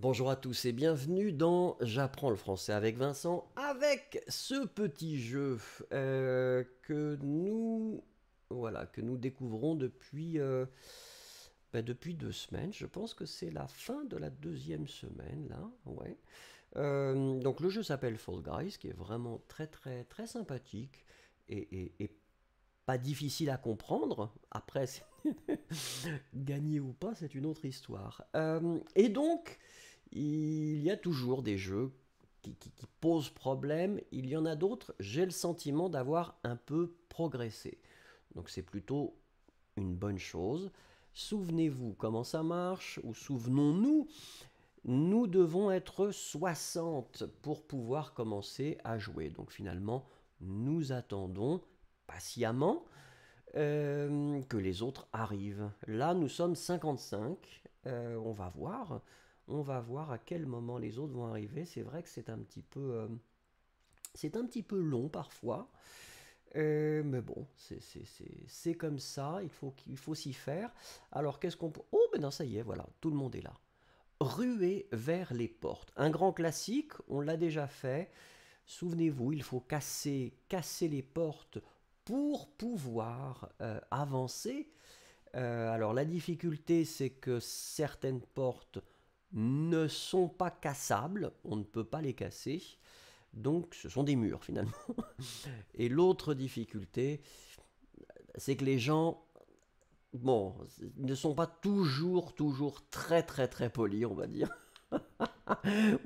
Bonjour à tous et bienvenue dans J'apprends le français avec Vincent avec ce petit jeu euh, que nous voilà que nous découvrons depuis euh, bah, depuis deux semaines. Je pense que c'est la fin de la deuxième semaine là. Ouais. Euh, donc le jeu s'appelle Fall Guys qui est vraiment très très très sympathique et, et pas difficile à comprendre. Après, gagner ou pas, c'est une autre histoire. Euh, et donc, il y a toujours des jeux qui, qui posent problème. Il y en a d'autres, j'ai le sentiment d'avoir un peu progressé. Donc c'est plutôt une bonne chose. Souvenez-vous comment ça marche, ou souvenons-nous, nous devons être 60 pour pouvoir commencer à jouer. Donc finalement, nous attendons patiemment euh, que les autres arrivent. Là, nous sommes 55. Euh, on va voir. On va voir à quel moment les autres vont arriver. C'est vrai que c'est un petit peu, euh, c'est un petit peu long parfois. mais bon, c'est comme ça. Il faut, qu'il faut s'y faire. Alors, qu'est-ce qu'on peut... Oh, ben non, ça y est, voilà. Tout le monde est là. Ruer vers les portes. Un grand classique. On l'a déjà fait. Souvenez-vous, il faut casser, casser les portes pour pouvoir euh, avancer. Euh, alors la difficulté, c'est que certaines portes ne sont pas cassables, on ne peut pas les casser, donc ce sont des murs finalement. Et l'autre difficulté, c'est que les gens bon, ne sont pas toujours, toujours très, très, très polis, on va dire.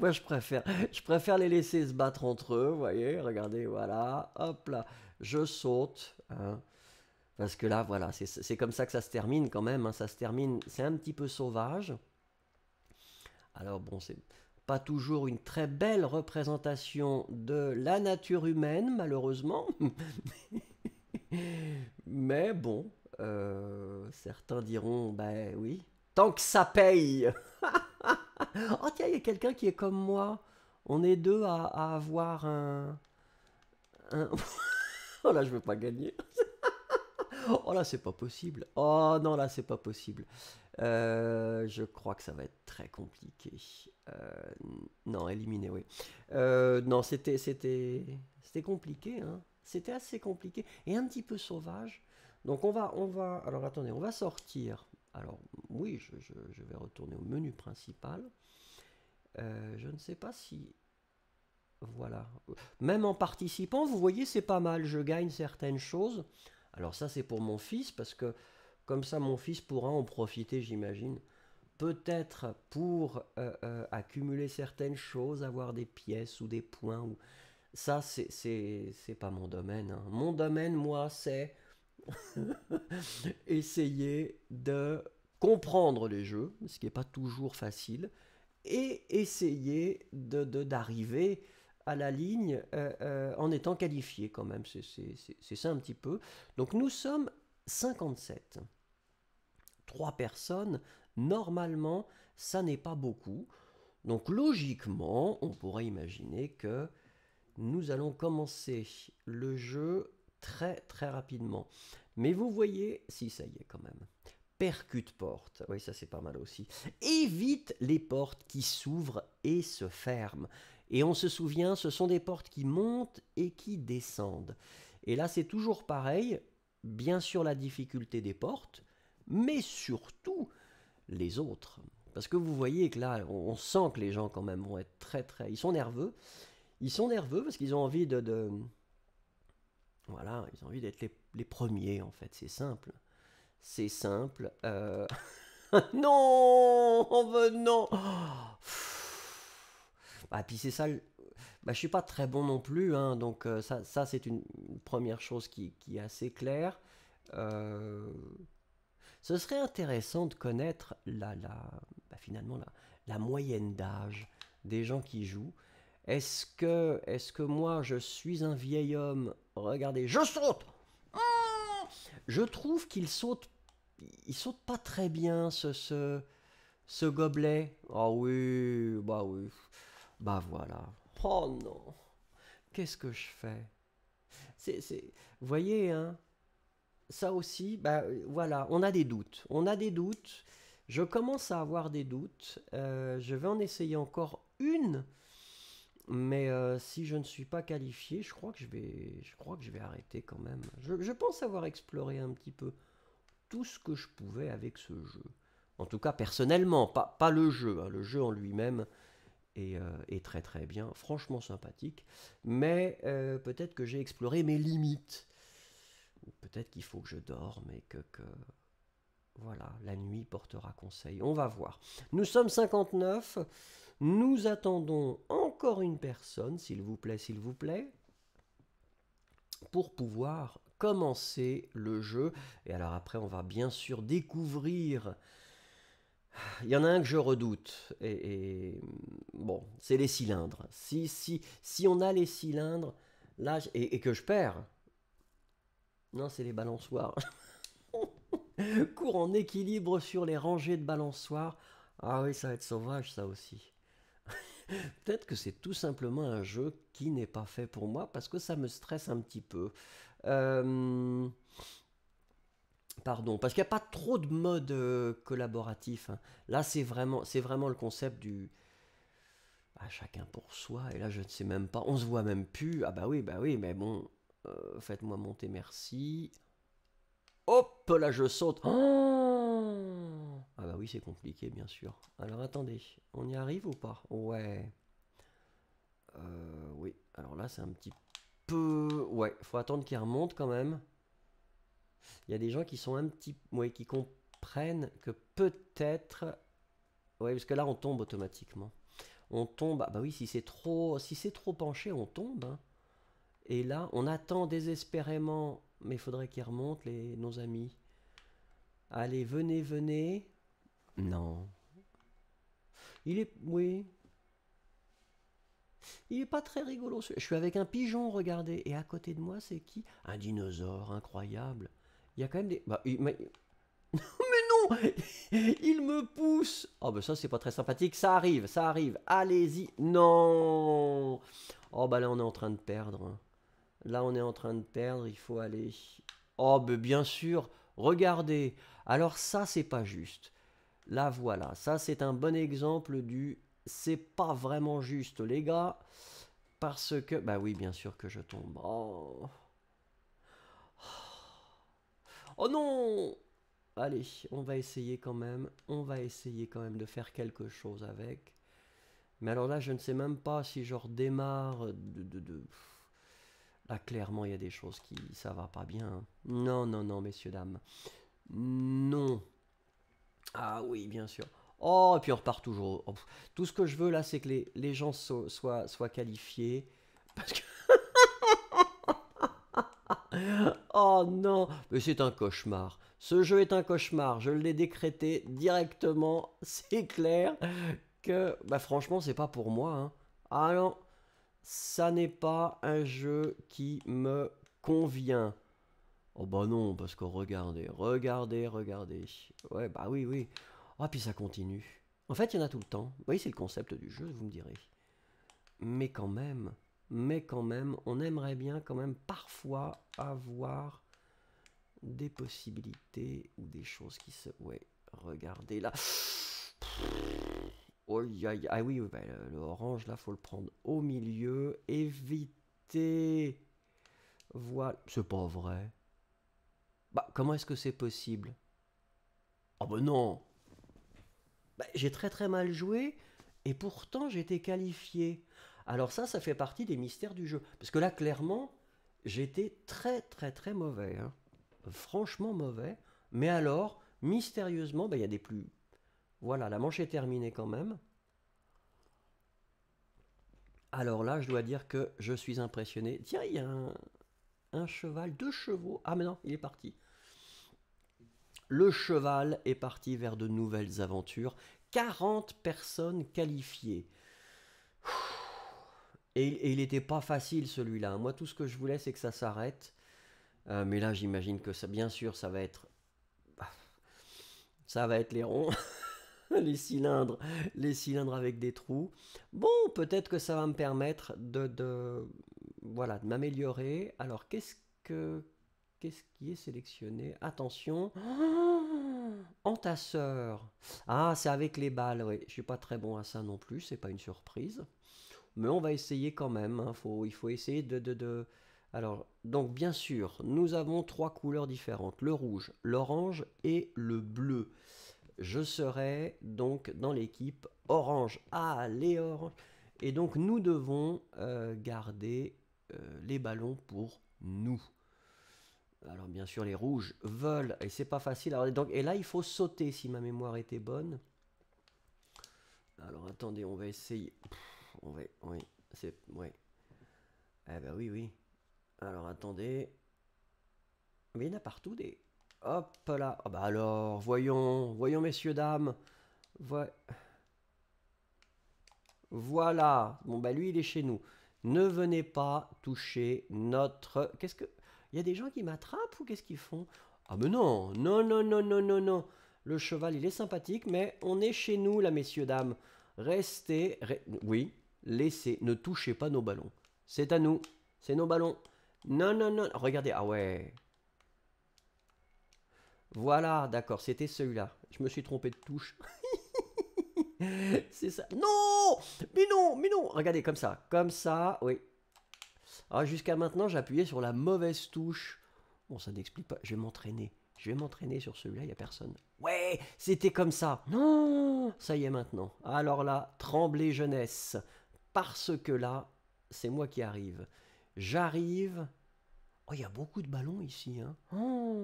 Moi, je préfère, je préfère les laisser se battre entre eux, vous voyez, regardez, voilà, hop là je saute. Hein. parce que là, voilà, c'est comme ça que ça se termine quand même. Hein. ça se termine, c'est un petit peu sauvage. Alors bon, c'est pas toujours une très belle représentation de la nature humaine, malheureusement. Mais bon, euh, certains diront, ben oui, tant que ça paye. oh tiens, il y a quelqu'un qui est comme moi. On est deux à, avoir un... Oh là, je veux pas gagner. oh là, c'est pas possible. Oh non, là, c'est pas possible. Euh, je crois que ça va être très compliqué. Euh, non, éliminer, oui. Euh, non, c'était, c'était, c'était compliqué. Hein. C'était assez compliqué et un petit peu sauvage. Donc on va, on va. Alors attendez, on va sortir. Alors oui, je vais retourner au menu principal. je ne sais pas si voilà. Même en participant, vous voyez, c'est pas mal. Je gagne certaines choses. Alors ça, c'est pour mon fils, parce que comme ça, mon fils pourra en profiter, j'imagine. Peut-être pour euh, euh, accumuler certaines choses, avoir des pièces ou des points. Ou... Ça, c'est pas mon domaine. Hein. Mon domaine, moi, c'est essayer de comprendre les jeux, ce qui n'est pas toujours facile, et essayer de d'arriver à la ligne euh, euh, en étant qualifié quand même. C'est ça un petit peu. Donc nous sommes 57. Trois personnes, normalement, ça n'est pas beaucoup. Donc logiquement, on pourrait imaginer que nous allons commencer le jeu très très rapidement. Mais vous voyez, si ça y est quand même, percute porte, oui ça c'est pas mal aussi, évite les portes qui s'ouvrent et se ferment. Et on se souvient, ce sont des portes qui montent et qui descendent. Et là, c'est toujours pareil, bien sûr la difficulté des portes, mais surtout les autres. Parce que vous voyez que là, on, sent que les gens quand même vont être très très... Ils sont nerveux. Ils sont nerveux parce qu'ils ont envie de, Voilà, ils ont envie d'être les, premiers en fait, c'est simple. C'est simple. Euh, non, on veut non. Ah, puis c'est ça, bah, je suis pas très bon non plus, hein, donc euh, ça, c'est une première chose qui, est assez claire. Euh, ce serait intéressant de connaître la, la bah, finalement la, moyenne d'âge des gens qui jouent. Est-ce que, est que moi je suis un vieil homme Regardez, je saute mmh! Je trouve qu'il saute, il saute pas très bien ce, ce, gobelet. Ah oh oui, bah oui. Bah voilà. Oh non. Qu'est-ce que je fais c'est, Vous voyez, hein ça aussi, bah, voilà, on a des doutes. On a des doutes. Je commence à avoir des doutes. Euh, je vais en essayer encore une. Mais euh, si je ne suis pas qualifié, je crois que je vais, je crois que je vais arrêter quand même. Je, pense avoir exploré un petit peu tout ce que je pouvais avec ce jeu. En tout cas, personnellement, pas, le jeu. Hein. Le jeu en lui-même, euh, et, très très bien, franchement sympathique, mais euh, peut-être que j'ai exploré mes limites, peut-être qu'il faut que je dorme et que, que... Voilà, la nuit portera conseil, on va voir. Nous sommes 59, nous attendons encore une personne, s'il vous plaît, s'il vous plaît, pour pouvoir commencer le jeu. Et alors après, on va bien sûr découvrir il y en a un que je redoute, et, bon, c'est les cylindres. Si, si, si on a les cylindres, là, et, que je perds, non, c'est les balançoires. Cours en équilibre sur les rangées de balançoires. Ah oui, ça va être sauvage, ça aussi. Peut-être que c'est tout simplement un jeu qui n'est pas fait pour moi parce que ça me stresse un petit peu. Euh... Pardon, parce qu'il n'y a pas trop de mode euh, collaboratif. Hein. Là, c'est vraiment, vraiment le concept du bah, chacun pour soi. Et là, je ne sais même pas. On se voit même plus. Ah bah oui, bah oui, mais bon, euh, faites-moi monter, merci. Hop, là, je saute. Oh ah bah oui, c'est compliqué, bien sûr. Alors attendez, on y arrive ou pas Ouais. Euh, oui. Alors là, c'est un petit peu. Ouais, faut attendre qu'il remonte quand même. Il y a des gens qui sont un petit, qui comprennent que peut-être, ouais, parce que là on tombe automatiquement. On tombe, ah bah oui, si c'est trop, si trop penché, on tombe. Hein. Et là, on attend désespérément, mais il faudrait qu'ils remonte, les nos amis. Allez, venez, venez. Non. Il est, oui, il est pas très rigolo. Je suis avec un pigeon, regardez. Et à côté de moi, c'est qui Un dinosaure, incroyable. Il y a quand même des. Bah, mais... non Il me pousse Oh, bah ça, c'est pas très sympathique. Ça arrive, ça arrive. Allez-y. Non Oh, bah là, on est en train de perdre. Hein. Là, on est en train de perdre. Il faut aller. Oh, bah bien sûr. Regardez. Alors, ça, c'est pas juste. Là, voilà. Ça, c'est un bon exemple du. C'est pas vraiment juste, les gars. Parce que. Bah oui, bien sûr que je tombe. Oh. Oh non Allez, on va essayer quand même. On va essayer quand même de faire quelque chose avec. Mais alors là, je ne sais même pas si je redémarre de... de, Là, clairement, il y a des choses qui... ça va pas bien. Hein. Non, non, non, messieurs, dames. Non. Ah oui, bien sûr. Oh, et puis on repart toujours. Oh, Tout ce que je veux là, c'est que les, gens soient, soient qualifiés. Parce que Oh non, mais c'est un cauchemar. Ce jeu est un cauchemar, je l'ai décrété directement, c'est clair que bah franchement, c'est pas pour moi Alors, hein. Ah ça n'est pas un jeu qui me convient. Oh bah non, parce que regardez, regardez, regardez. Ouais, bah oui, oui. Ah, oh, puis ça continue. En fait, il y en a tout le temps. Oui, c'est le concept du jeu, vous me direz. Mais quand même mais quand même, on aimerait bien quand même parfois avoir des possibilités ou des choses qui se... Ouais, regardez là. Oh, Ah oui, bah, le, orange, là, faut le prendre au milieu. Éviter. Voilà. C'est pas vrai. Bah, comment est-ce que c'est possible Ah oh, bah non bah, J'ai très très mal joué, et pourtant j'étais qualifié. Alors ça, ça fait partie des mystères du jeu. Parce que là, clairement, j'étais très très très mauvais. Hein. Franchement mauvais. Mais alors, mystérieusement, ben, il y a des plus... Voilà, la manche est terminée quand même. Alors là, je dois dire que je suis impressionné. Tiens, il y a un, un cheval, deux chevaux. Ah mais non, il est parti. Le cheval est parti vers de nouvelles aventures. 40 personnes qualifiées. Et, il n'était pas facile celui-là. Moi, tout ce que je voulais, c'est que ça s'arrête. Euh, mais là, j'imagine que ça, bien sûr, ça va être. Bah, ça va être les ronds, les cylindres, les cylindres avec des trous. Bon, peut-être que ça va me permettre de, voilà, de m'améliorer. Alors, qu'est-ce que qu'est-ce qui est sélectionné Attention. Ah, Entasseur. Ah, c'est avec les balles, oui. Je suis pas très bon à ça non plus, c'est pas une surprise mais on va essayer quand même. Hein. il faut essayer de, Alors, donc bien sûr, nous avons trois couleurs différentes le rouge, l'orange et le bleu. Je serai donc dans l'équipe orange. Ah, les Et donc, nous devons euh, garder euh, les ballons pour nous. Alors bien sûr les rouges veulent et c'est pas facile. Alors, donc, et là il faut sauter si ma mémoire était bonne. Alors attendez, on va essayer. Oui, oui, c'est. Oui. Eh ben oui, oui. Alors attendez. Mais il y en a partout des. Hop là. Ah bah alors, voyons, voyons messieurs, dames. Voilà. Bon bah lui, il est chez nous. Ne venez pas toucher notre. Qu'est-ce que. Il y a des gens qui m'attrapent ou qu'est-ce qu'ils font Ah mais non, non, non, non, non, non, non. Le cheval, il est sympathique, mais on est chez nous, là, messieurs, dames. Restez. Oui, laissez, ne touchez pas nos ballons. C'est à nous, c'est nos ballons. Non, non, non, regardez, ah ouais. Voilà, d'accord, c'était celui-là. Je me suis trompé de touche. c'est ça. Non Mais non, mais non Regardez, comme ça, comme ça, oui. Alors ah, jusqu'à maintenant, j'appuyais sur la mauvaise touche. Bon, ça n'explique pas, je vais m'entraîner. Je vais m'entraîner sur celui-là, il n'y a personne. Ouais, c'était comme ça. Non, ça y est maintenant. Alors là, tremblez jeunesse. Parce que là, c'est moi qui arrive. J'arrive. Oh, il y a beaucoup de ballons ici. Hein. Oh.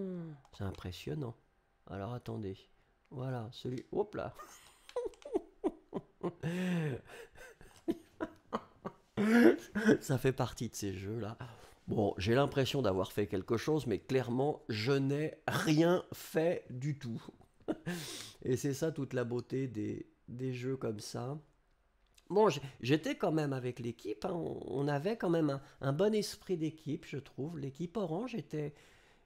c'est impressionnant. Alors attendez. Voilà, celui. Hop là Ça fait partie de ces jeux-là. Bon, j'ai l'impression d'avoir fait quelque chose, mais clairement, je n'ai rien fait du tout. Et c'est ça toute la beauté des jeux comme ça. Bon, j'étais quand même avec l'équipe, hein. on avait quand même un, bon esprit d'équipe, je trouve. L'équipe Orange était,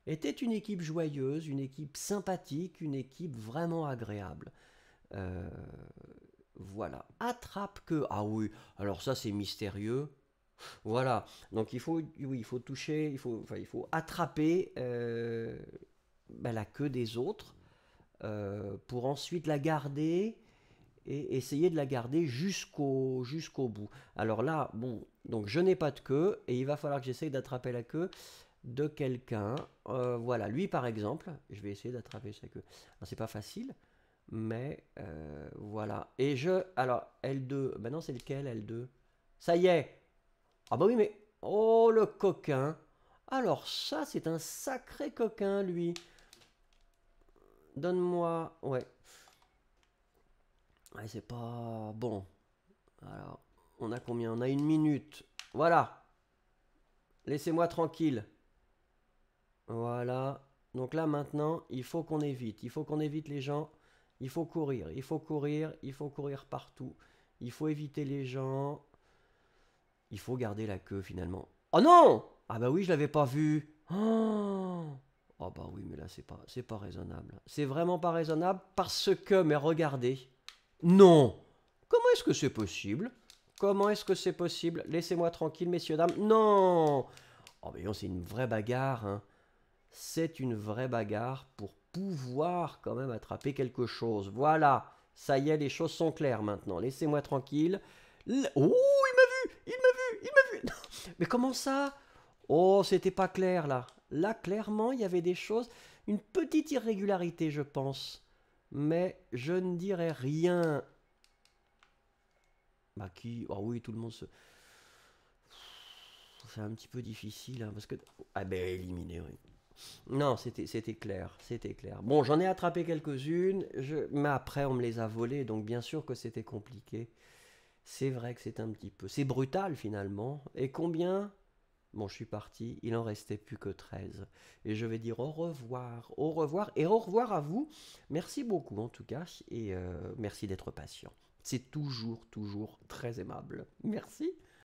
une équipe joyeuse, une équipe sympathique, une équipe vraiment agréable. Euh, voilà. Attrape que. Ah oui, alors ça c'est mystérieux. Voilà. Donc il faut, il faut toucher, il faut, attraper euh, ben, la queue des autres euh, pour ensuite la garder et essayer de la garder jusqu'au jusqu'au bout. Alors là, bon, donc je n'ai pas de queue et il va falloir que j'essaye d'attraper la queue de quelqu'un. Euh, voilà, lui par exemple, je vais essayer d'attraper sa queue. c'est pas facile, mais euh, voilà. Et je, alors L2, maintenant c'est lequel L2 Ça y est. Ah bah oui, mais oh le coquin. Alors ça, c'est un sacré coquin lui. Donne-moi, ouais c'est pas bon. Alors, on a combien On a une minute. Voilà. Laissez-moi tranquille. Voilà. Donc là maintenant, il faut qu'on évite. Il faut qu'on évite les gens. Il faut courir. Il faut courir. Il faut courir partout. Il faut éviter les gens. Il faut garder la queue finalement. Oh non Ah bah oui, je l'avais pas vu. Oh, oh bah oui, mais là c'est pas, c'est pas raisonnable. C'est vraiment pas raisonnable parce que, mais regardez. Non Comment est-ce que c'est possible Comment est-ce que c'est possible Laissez-moi tranquille, messieurs, dames. Non Oh, mais c'est une vraie bagarre. Hein. C'est une vraie bagarre pour pouvoir quand même attraper quelque chose. Voilà, ça y est, les choses sont claires maintenant. Laissez-moi tranquille. oh, il m'a vu Il m'a vu Il m'a vu Mais comment ça Oh, c'était pas clair là. Là, clairement, il y avait des choses, une petite irrégularité, je pense mais je ne dirais rien. Bah qui oh oui, tout le monde se... C'est un petit peu difficile, hein, parce que... Ah ben, éliminé, oui. Non, c'était clair, c'était clair. Bon, j'en ai attrapé quelques-unes, mais après, on me les a volées, donc bien sûr que c'était compliqué. C'est vrai que c'est un petit peu... C'est brutal, finalement. Et combien Bon, je suis parti, il en restait plus que 13. Et je vais dire au revoir, au revoir et au revoir à vous. Merci beaucoup en tout cas et euh, merci d'être patient. C'est toujours, toujours très aimable. Merci.